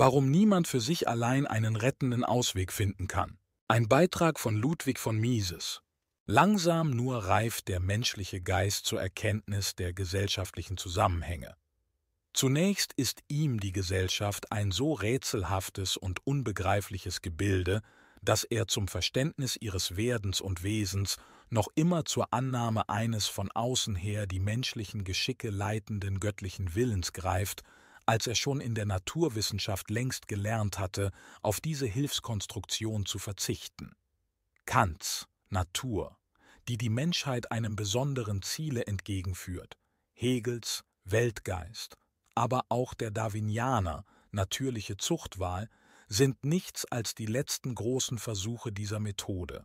Warum niemand für sich allein einen rettenden Ausweg finden kann. Ein Beitrag von Ludwig von Mises. Langsam nur reift der menschliche Geist zur Erkenntnis der gesellschaftlichen Zusammenhänge. Zunächst ist ihm die Gesellschaft ein so rätselhaftes und unbegreifliches Gebilde, dass er zum Verständnis ihres Werdens und Wesens noch immer zur Annahme eines von außen her die menschlichen Geschicke leitenden göttlichen Willens greift als er schon in der Naturwissenschaft längst gelernt hatte, auf diese Hilfskonstruktion zu verzichten. Kants Natur, die die Menschheit einem besonderen Ziele entgegenführt, Hegels Weltgeist, aber auch der Darwinianer natürliche Zuchtwahl, sind nichts als die letzten großen Versuche dieser Methode.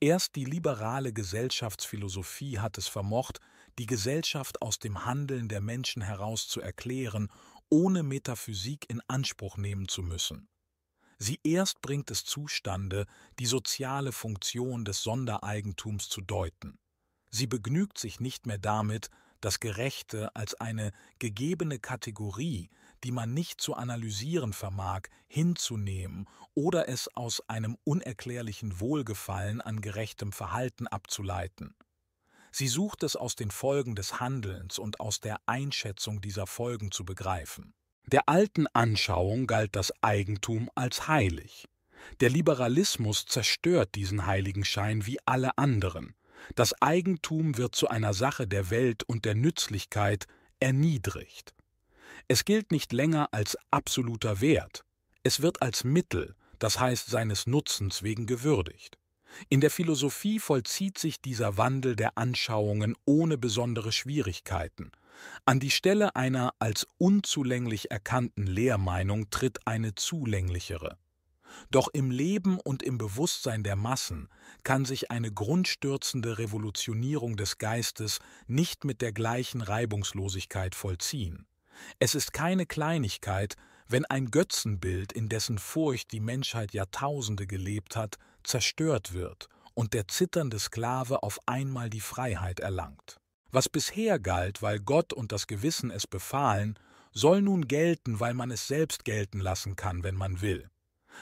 Erst die liberale Gesellschaftsphilosophie hat es vermocht, die Gesellschaft aus dem Handeln der Menschen heraus zu erklären ohne Metaphysik in Anspruch nehmen zu müssen. Sie erst bringt es zustande, die soziale Funktion des Sondereigentums zu deuten. Sie begnügt sich nicht mehr damit, das Gerechte als eine gegebene Kategorie, die man nicht zu analysieren vermag, hinzunehmen oder es aus einem unerklärlichen Wohlgefallen an gerechtem Verhalten abzuleiten. Sie sucht es aus den Folgen des Handelns und aus der Einschätzung dieser Folgen zu begreifen. Der alten Anschauung galt das Eigentum als heilig. Der Liberalismus zerstört diesen Heiligenschein wie alle anderen. Das Eigentum wird zu einer Sache der Welt und der Nützlichkeit erniedrigt. Es gilt nicht länger als absoluter Wert. Es wird als Mittel, das heißt seines Nutzens wegen gewürdigt. In der Philosophie vollzieht sich dieser Wandel der Anschauungen ohne besondere Schwierigkeiten. An die Stelle einer als unzulänglich erkannten Lehrmeinung tritt eine zulänglichere. Doch im Leben und im Bewusstsein der Massen kann sich eine grundstürzende Revolutionierung des Geistes nicht mit der gleichen Reibungslosigkeit vollziehen. Es ist keine Kleinigkeit, wenn ein Götzenbild, in dessen Furcht die Menschheit Jahrtausende gelebt hat, zerstört wird und der zitternde Sklave auf einmal die Freiheit erlangt. Was bisher galt, weil Gott und das Gewissen es befahlen, soll nun gelten, weil man es selbst gelten lassen kann, wenn man will.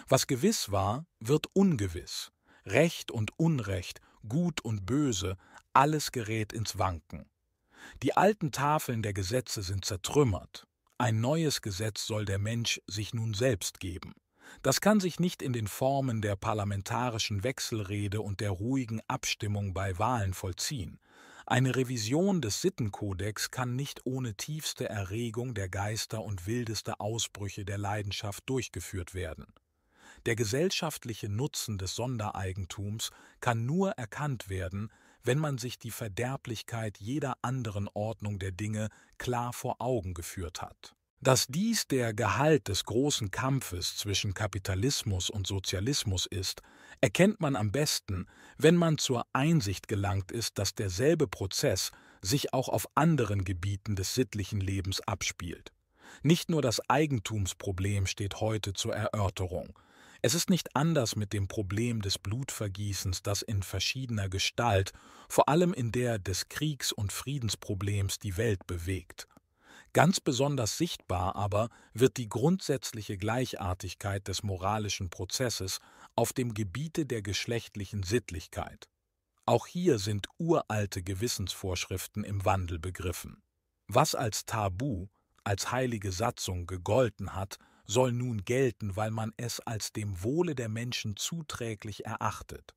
Was gewiss war, wird ungewiss. Recht und Unrecht, Gut und Böse, alles gerät ins Wanken. Die alten Tafeln der Gesetze sind zertrümmert. Ein neues Gesetz soll der Mensch sich nun selbst geben. Das kann sich nicht in den Formen der parlamentarischen Wechselrede und der ruhigen Abstimmung bei Wahlen vollziehen. Eine Revision des Sittenkodex kann nicht ohne tiefste Erregung der Geister und wildeste Ausbrüche der Leidenschaft durchgeführt werden. Der gesellschaftliche Nutzen des Sondereigentums kann nur erkannt werden, wenn man sich die Verderblichkeit jeder anderen Ordnung der Dinge klar vor Augen geführt hat. Dass dies der Gehalt des großen Kampfes zwischen Kapitalismus und Sozialismus ist, erkennt man am besten, wenn man zur Einsicht gelangt ist, dass derselbe Prozess sich auch auf anderen Gebieten des sittlichen Lebens abspielt. Nicht nur das Eigentumsproblem steht heute zur Erörterung. Es ist nicht anders mit dem Problem des Blutvergießens, das in verschiedener Gestalt, vor allem in der des Kriegs- und Friedensproblems, die Welt bewegt. Ganz besonders sichtbar aber wird die grundsätzliche Gleichartigkeit des moralischen Prozesses auf dem Gebiete der geschlechtlichen Sittlichkeit. Auch hier sind uralte Gewissensvorschriften im Wandel begriffen. Was als Tabu, als heilige Satzung gegolten hat, soll nun gelten, weil man es als dem Wohle der Menschen zuträglich erachtet.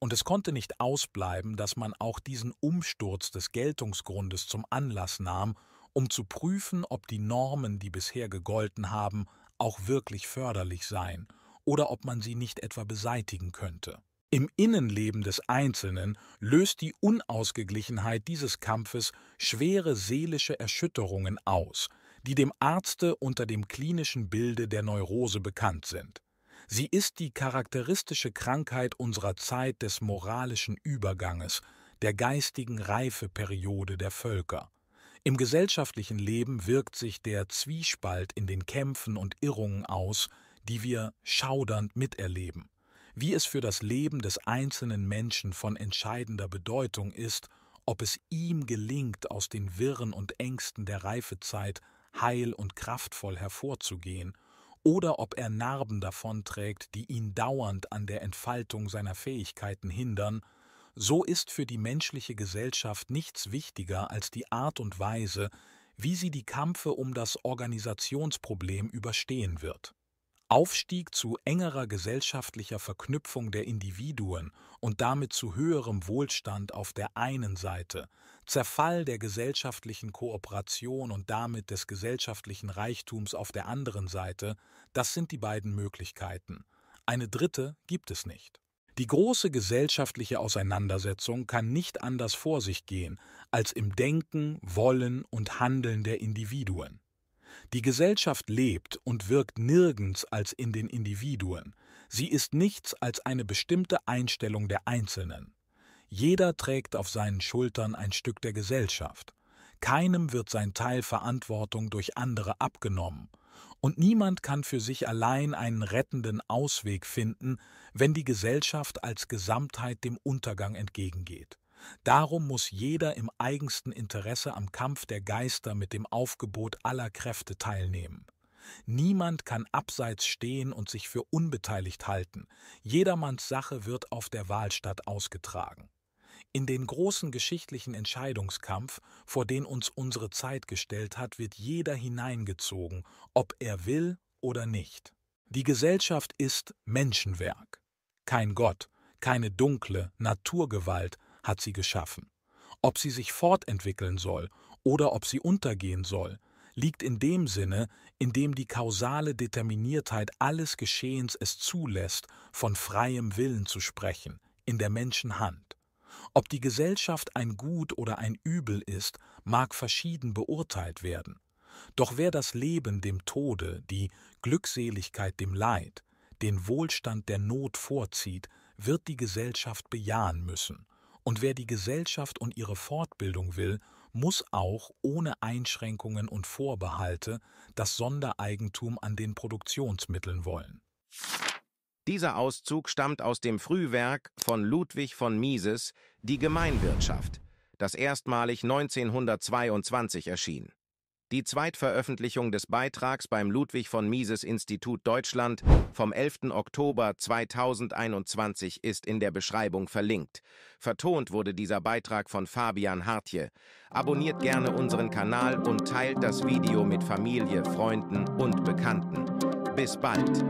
Und es konnte nicht ausbleiben, dass man auch diesen Umsturz des Geltungsgrundes zum Anlass nahm, um zu prüfen, ob die Normen, die bisher gegolten haben, auch wirklich förderlich seien oder ob man sie nicht etwa beseitigen könnte. Im Innenleben des Einzelnen löst die Unausgeglichenheit dieses Kampfes schwere seelische Erschütterungen aus, die dem Arzte unter dem klinischen Bilde der Neurose bekannt sind. Sie ist die charakteristische Krankheit unserer Zeit des moralischen Überganges, der geistigen Reifeperiode der Völker. Im gesellschaftlichen Leben wirkt sich der Zwiespalt in den Kämpfen und Irrungen aus, die wir schaudernd miterleben, wie es für das Leben des einzelnen Menschen von entscheidender Bedeutung ist, ob es ihm gelingt, aus den Wirren und Ängsten der Reifezeit heil und kraftvoll hervorzugehen, oder ob er Narben davonträgt, die ihn dauernd an der Entfaltung seiner Fähigkeiten hindern so ist für die menschliche Gesellschaft nichts wichtiger als die Art und Weise, wie sie die Kampfe um das Organisationsproblem überstehen wird. Aufstieg zu engerer gesellschaftlicher Verknüpfung der Individuen und damit zu höherem Wohlstand auf der einen Seite, Zerfall der gesellschaftlichen Kooperation und damit des gesellschaftlichen Reichtums auf der anderen Seite, das sind die beiden Möglichkeiten. Eine dritte gibt es nicht. Die große gesellschaftliche Auseinandersetzung kann nicht anders vor sich gehen als im Denken, Wollen und Handeln der Individuen. Die Gesellschaft lebt und wirkt nirgends als in den Individuen, sie ist nichts als eine bestimmte Einstellung der Einzelnen. Jeder trägt auf seinen Schultern ein Stück der Gesellschaft. Keinem wird sein Teil Verantwortung durch andere abgenommen, und niemand kann für sich allein einen rettenden Ausweg finden, wenn die Gesellschaft als Gesamtheit dem Untergang entgegengeht. Darum muss jeder im eigensten Interesse am Kampf der Geister mit dem Aufgebot aller Kräfte teilnehmen. Niemand kann abseits stehen und sich für unbeteiligt halten. Jedermanns Sache wird auf der Wahlstatt ausgetragen. In den großen geschichtlichen Entscheidungskampf, vor den uns unsere Zeit gestellt hat, wird jeder hineingezogen, ob er will oder nicht. Die Gesellschaft ist Menschenwerk. Kein Gott, keine dunkle Naturgewalt hat sie geschaffen. Ob sie sich fortentwickeln soll oder ob sie untergehen soll, liegt in dem Sinne, in dem die kausale Determiniertheit alles Geschehens es zulässt, von freiem Willen zu sprechen, in der Menschenhand. Ob die Gesellschaft ein Gut oder ein Übel ist, mag verschieden beurteilt werden. Doch wer das Leben dem Tode, die Glückseligkeit dem Leid, den Wohlstand der Not vorzieht, wird die Gesellschaft bejahen müssen. Und wer die Gesellschaft und ihre Fortbildung will, muss auch ohne Einschränkungen und Vorbehalte das Sondereigentum an den Produktionsmitteln wollen. Dieser Auszug stammt aus dem Frühwerk von Ludwig von Mises, die Gemeinwirtschaft, das erstmalig 1922 erschien. Die Zweitveröffentlichung des Beitrags beim Ludwig von Mises Institut Deutschland vom 11. Oktober 2021 ist in der Beschreibung verlinkt. Vertont wurde dieser Beitrag von Fabian Hartje. Abonniert gerne unseren Kanal und teilt das Video mit Familie, Freunden und Bekannten. Bis bald!